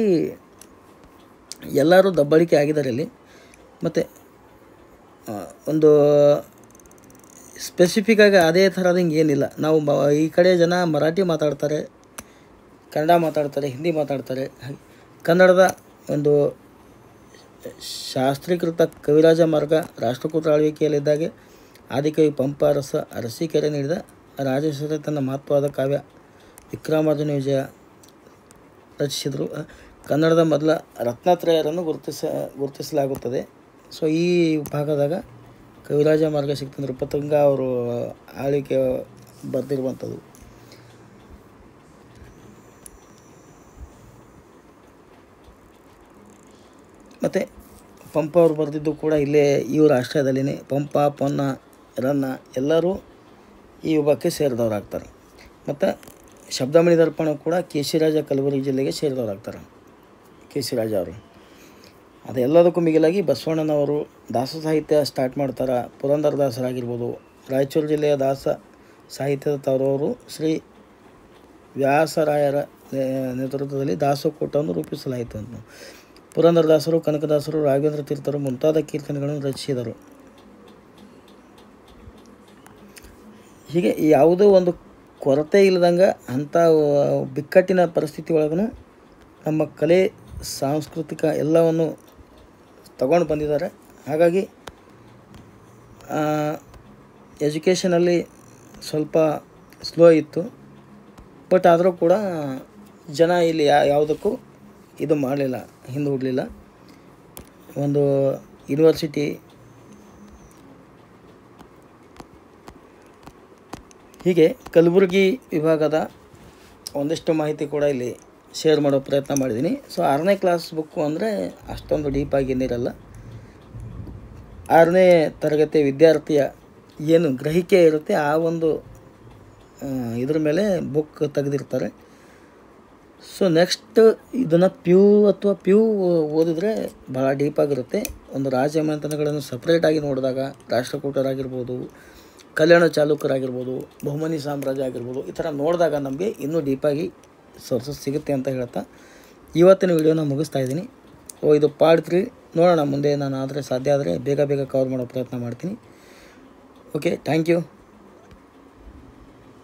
ಎಲ್ಲರೂ ದಬ್ಬಾಳಿಕೆ ಆಗಿದ್ದಾರೆ ಇಲ್ಲಿ ಮತ್ತು ಒಂದು ಸ್ಪೆಸಿಫಿಕ್ಕಾಗಿ ಅದೇ ಥರದ ಏನಿಲ್ಲ ನಾವು ಈ ಕಡೆ ಜನ ಮರಾಠಿ ಮಾತಾಡ್ತಾರೆ ಕನ್ನಡ ಮಾತಾಡ್ತಾರೆ ಹಿಂದಿ ಮಾತಾಡ್ತಾರೆ ಕನ್ನಡದ ಒಂದು ಶಾಸ್ತ್ರೀಕೃತ ಕವಿರಾಜ ಮಾರ್ಗ ರಾಷ್ಟ್ರಕೂಟ ಆಳ್ವಿಕೆಯಲ್ಲಿದ್ದಾಗೆ ಆದಿಕವಿ ಪಂಪರಸ ಅರಸೀಕೆರೆ ನೀಡಿದ ರಾಜೇಶ್ವರ ತನ್ನ ಮಹತ್ವದ ಕಾವ್ಯ ವಿಕ್ರಮಾರ್ಜುನ ವಿಜಯ ರಚಿಸಿದರು ಕನ್ನಡದ ಮೊದಲ ರತ್ನತ್ರಯರನ್ನು ಗುರುತಿಸ ಗುರುತಿಸಲಾಗುತ್ತದೆ ಸೊ ಈ ಭಾಗದಾಗ ಕವಿರಾಜ ಮಾರ್ಗ ಸಿಕ್ತಂದ್ರೆ ಪತಂಗ ಅವರು ಆಳ್ವಿಕೆ ಬರೆದಿರುವಂಥದ್ದು ಪಂಪ ಅವರು ಬರೆದಿದ್ದು ಕೂಡ ಇಲ್ಲೇ ಇವರ ಆಶ್ರಯದಲ್ಲಿನೇ ಪಂಪ ಪೊನ್ನ ರನ್ನ ಎಲ್ಲರೂ ಈ ವಿಭಾಗಕ್ಕೆ ಸೇರಿದವರಾಗ್ತಾರೆ ಮತ್ತು ಶಬ್ದಮಣಿ ದರ್ಪಣ ಕೂಡ ಕೇಶಿರಾಜ ಕಲಬುರಗಿ ಜಿಲ್ಲೆಗೆ ಸೇರಿದವರಾಗ್ತಾರೆ ಕೇಶಿರಾಜ ಅವರು ಅದೆಲ್ಲದಕ್ಕೂ ಮಿಗಿಲಾಗಿ ಬಸವಣ್ಣನವರು ದಾಸ ಸಾಹಿತ್ಯ ಸ್ಟಾರ್ಟ್ ಮಾಡ್ತಾರೆ ಪುರಂದರದಾಸರಾಗಿರ್ಬೋದು ರಾಯಚೂರು ಜಿಲ್ಲೆಯ ದಾಸ ಸಾಹಿತ್ಯದ ತವರವರು ಶ್ರೀ ವ್ಯಾಸರಾಯರ ನೇತೃತ್ವದಲ್ಲಿ ದಾಸಕೂಟವನ್ನು ರೂಪಿಸಲಾಯಿತು ಅಂತ ಪುರಂದರದಾಸರು ಕನಕದಾಸರು ರಾಘವೇಂದ್ರ ತೀರ್ಥರು ಮುಂತಾದ ಕೀರ್ತನೆಗಳನ್ನು ರಚಿಸಿದರು ಹೀಗೆ ಯಾವುದೋ ಒಂದು ಕೊರತೆ ಇಲ್ಲದಂಗೆ ಅಂಥ ಬಿಕ್ಕಟ್ಟಿನ ಪರಿಸ್ಥಿತಿ ಒಳಗೂ ನಮ್ಮ ಕಲೆ ಸಾಂಸ್ಕೃತಿಕ ಎಲ್ಲವನ್ನು ತಗೊಂಡು ಬಂದಿದ್ದಾರೆ ಹಾಗಾಗಿ ಎಜುಕೇಷನಲ್ಲಿ ಸ್ವಲ್ಪ ಸ್ಲೋ ಇತ್ತು ಬಟ್ ಆದರೂ ಕೂಡ ಜನ ಇಲ್ಲಿ ಯಾವುದಕ್ಕೂ ಇದು ಮಾಡಲಿಲ್ಲ ಹಿಂದೆ ಹೋಗಲಿಲ್ಲ ಒಂದು ಯೂನಿವರ್ಸಿಟಿ ಹೀಗೆ ಕಲಬುರಗಿ ವಿಭಾಗದ ಒಂದಿಷ್ಟು ಮಾಹಿತಿ ಕೂಡ ಇಲ್ಲಿ ಶೇರ್ ಮಾಡೋ ಪ್ರಯತ್ನ ಮಾಡಿದ್ದೀನಿ ಸೊ ಆರನೇ ಕ್ಲಾಸ್ ಬುಕ್ಕು ಅಂದರೆ ಅಷ್ಟೊಂದು ಡೀಪಾಗಿ ಏನಿರಲ್ಲ ಆರನೇ ತರಗತಿ ವಿದ್ಯಾರ್ಥಿಯ ಏನು ಗ್ರಹಿಕೆ ಇರುತ್ತೆ ಆ ಒಂದು ಇದ್ರ ಮೇಲೆ ಬುಕ್ ತೆಗೆದಿರ್ತಾರೆ ಸೊ ನೆಕ್ಸ್ಟ್ ಇದನ್ನು ಪ್ಯೂ ಅಥವಾ ಪ್ಯೂ ಓದಿದ್ರೆ ಭಾಳ ಡೀಪಾಗಿರುತ್ತೆ ಒಂದು ರಾಜಮನೆತನಗಳನ್ನು ಸಪ್ರೇಟಾಗಿ ನೋಡಿದಾಗ ರಾಷ್ಟ್ರಕೂಟರಾಗಿರ್ಬೋದು ಕಲ್ಯಾಣ ಚಾಲುಕ್ಯರಾಗಿರ್ಬೋದು ಬಹುಮನಿ ಸಾಮ್ರಾಜ್ಯ ಆಗಿರ್ಬೋದು ಈ ಥರ ನೋಡಿದಾಗ ನಮಗೆ ಇನ್ನೂ ಡೀಪಾಗಿ ಸೋರ್ಸಸ್ ಸಿಗುತ್ತೆ ಅಂತ ಹೇಳ್ತಾ ಇವತ್ತಿನ ವಿಡಿಯೋನ ಮುಗಿಸ್ತಾ ಇದ್ದೀನಿ ಓ ಇದು ಪಾರ್ಟ್ ತ್ರೀ ನೋಡೋಣ ಮುಂದೆ ನಾನು ಆದರೆ ಸಾಧ್ಯ ಆದರೆ ಬೇಗ ಬೇಗ ಕವರ್ ಮಾಡೋ ಪ್ರಯತ್ನ ಮಾಡ್ತೀನಿ ಓಕೆ ಥ್ಯಾಂಕ್ ಯು